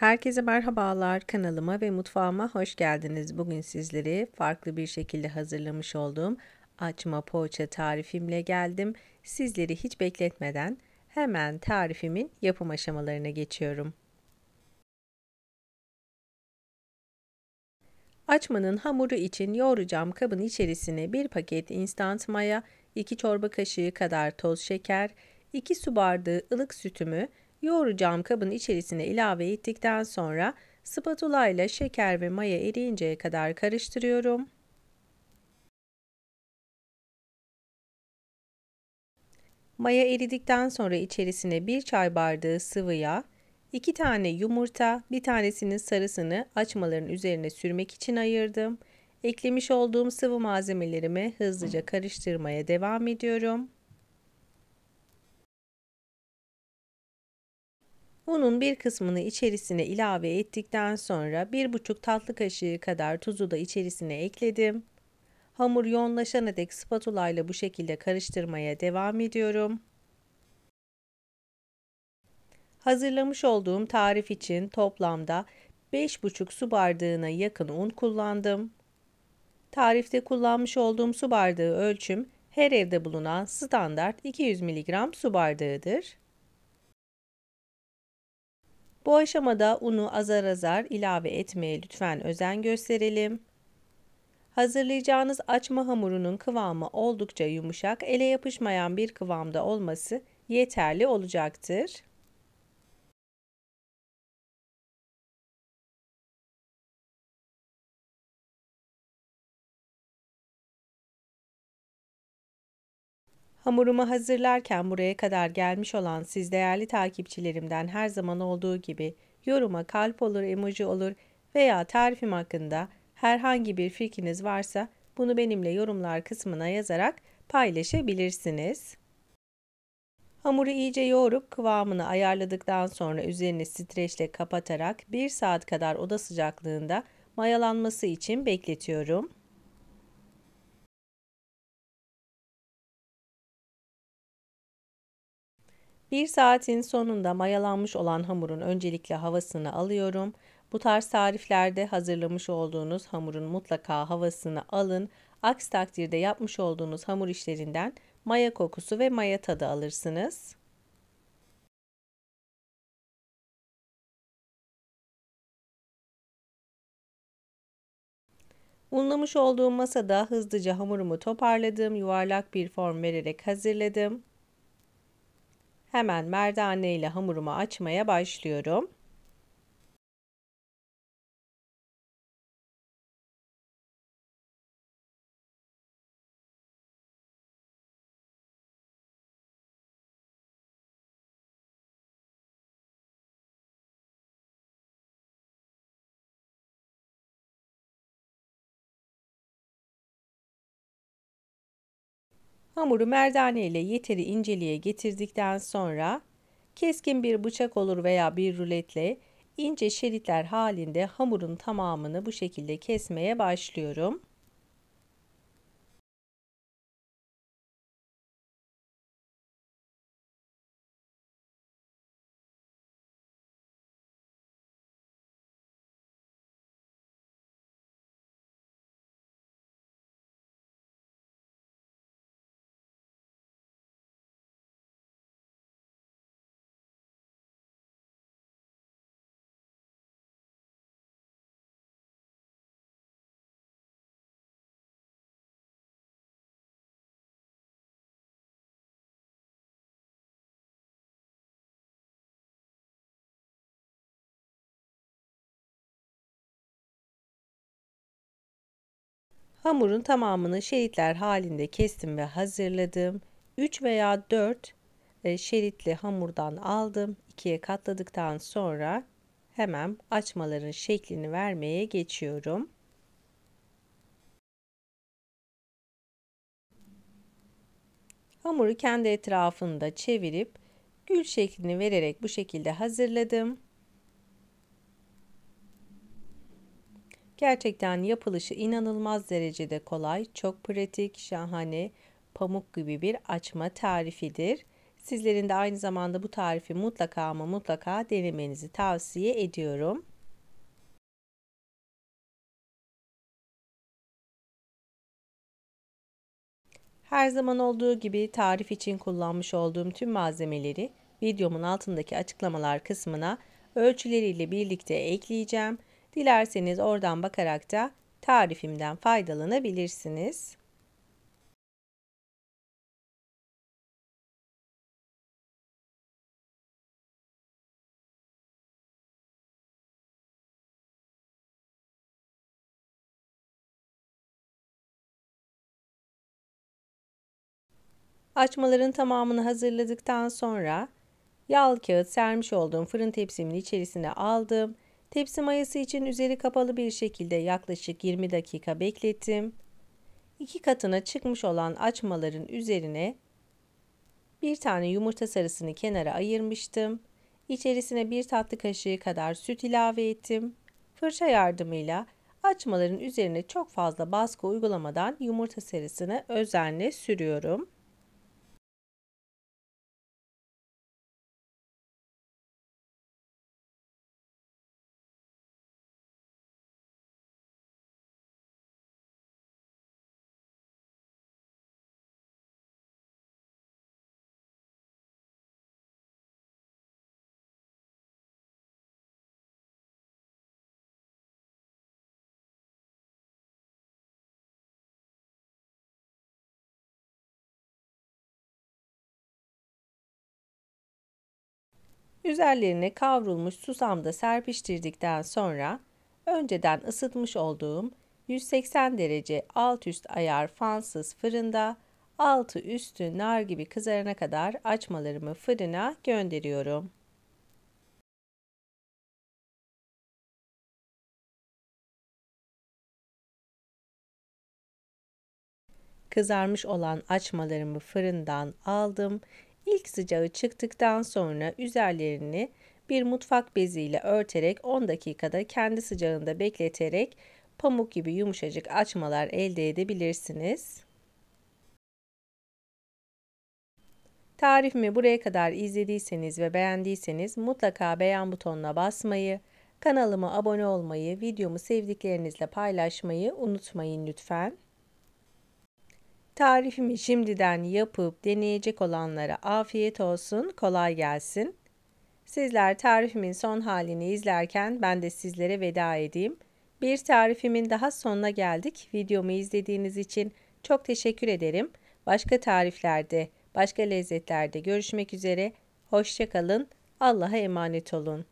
Herkese merhabalar kanalıma ve mutfağıma hoş geldiniz. Bugün sizleri farklı bir şekilde hazırlamış olduğum açma poğaça tarifimle geldim. Sizleri hiç bekletmeden hemen tarifimin yapım aşamalarına geçiyorum. Açmanın hamuru için yoğuracağım kabın içerisine 1 paket instant maya, 2 çorba kaşığı kadar toz şeker, 2 su bardağı ılık sütümü Yoğuracağım kabın içerisine ilave ettikten sonra spatula ile şeker ve maya eriyinceye kadar karıştırıyorum. Maya eridikten sonra içerisine 1 çay bardağı sıvı yağ, 2 tane yumurta, bir tanesinin sarısını açmaların üzerine sürmek için ayırdım. Eklemiş olduğum sıvı malzemelerimi hızlıca karıştırmaya devam ediyorum. Unun bir kısmını içerisine ilave ettikten sonra 1,5 tatlı kaşığı kadar tuzu da içerisine ekledim. Hamur yoğunlaşana dek spatula ile bu şekilde karıştırmaya devam ediyorum. Hazırlamış olduğum tarif için toplamda 5,5 su bardağına yakın un kullandım. Tarifte kullanmış olduğum su bardağı ölçüm her evde bulunan standart 200 mg su bardağıdır. Bu aşamada unu azar azar ilave etmeye lütfen özen gösterelim. Hazırlayacağınız açma hamurunun kıvamı oldukça yumuşak, ele yapışmayan bir kıvamda olması yeterli olacaktır. Hamurumu hazırlarken buraya kadar gelmiş olan siz değerli takipçilerimden her zaman olduğu gibi yoruma kalp olur, emoji olur veya tarifim hakkında herhangi bir fikriniz varsa bunu benimle yorumlar kısmına yazarak paylaşabilirsiniz. Hamuru iyice yoğurup kıvamını ayarladıktan sonra üzerini streçle kapatarak 1 saat kadar oda sıcaklığında mayalanması için bekletiyorum. Bir saatin sonunda mayalanmış olan hamurun öncelikle havasını alıyorum. Bu tarz tariflerde hazırlamış olduğunuz hamurun mutlaka havasını alın. Aksi takdirde yapmış olduğunuz hamur işlerinden maya kokusu ve maya tadı alırsınız. Unlamış olduğum masada hızlıca hamurumu toparladım, yuvarlak bir form vererek hazırladım. Hemen merdane ile hamurumu açmaya başlıyorum. Hamuru merdane ile yeteri inceliğe getirdikten sonra keskin bir bıçak olur veya bir ruletle ince şeritler halinde hamurun tamamını bu şekilde kesmeye başlıyorum. Hamurun tamamını şeritler halinde kestim ve hazırladım. 3 veya 4 e, şeritli hamurdan aldım. İkiye katladıktan sonra hemen açmaların şeklini vermeye geçiyorum. Hamuru kendi etrafında çevirip gül şeklini vererek bu şekilde hazırladım. Gerçekten yapılışı inanılmaz derecede kolay, çok pratik, şahane, pamuk gibi bir açma tarifidir. Sizlerin de aynı zamanda bu tarifi mutlaka ama mutlaka denemenizi tavsiye ediyorum. Her zaman olduğu gibi tarif için kullanmış olduğum tüm malzemeleri videomun altındaki açıklamalar kısmına ölçüleriyle birlikte ekleyeceğim. Dilerseniz oradan bakarak da tarifimden faydalanabilirsiniz. Açmaların tamamını hazırladıktan sonra yağlı kağıt sermiş olduğum fırın tepsimin içerisine aldım Tepsi mayası için üzeri kapalı bir şekilde yaklaşık 20 dakika beklettim. İki katına çıkmış olan açmaların üzerine bir tane yumurta sarısını kenara ayırmıştım. İçerisine bir tatlı kaşığı kadar süt ilave ettim. Fırça yardımıyla açmaların üzerine çok fazla baskı uygulamadan yumurta sarısını özenle sürüyorum. Üzerlerine kavrulmuş susamda serpiştirdikten sonra önceden ısıtmış olduğum 180 derece alt üst ayar fansız fırında altı üstü nar gibi kızarana kadar açmalarımı fırına gönderiyorum. Kızarmış olan açmalarımı fırından aldım. İlk sıcağı çıktıktan sonra üzerlerini bir mutfak beziyle örterek 10 dakikada kendi sıcağında bekleterek pamuk gibi yumuşacık açmalar elde edebilirsiniz. Tarifimi buraya kadar izlediyseniz ve beğendiyseniz mutlaka beğen butonuna basmayı, kanalıma abone olmayı, videomu sevdiklerinizle paylaşmayı unutmayın lütfen. Tarifimi şimdiden yapıp deneyecek olanlara afiyet olsun, kolay gelsin. Sizler tarifimin son halini izlerken ben de sizlere veda edeyim. Bir tarifimin daha sonuna geldik. Videomu izlediğiniz için çok teşekkür ederim. Başka tariflerde, başka lezzetlerde görüşmek üzere. Hoşçakalın. Allah'a emanet olun.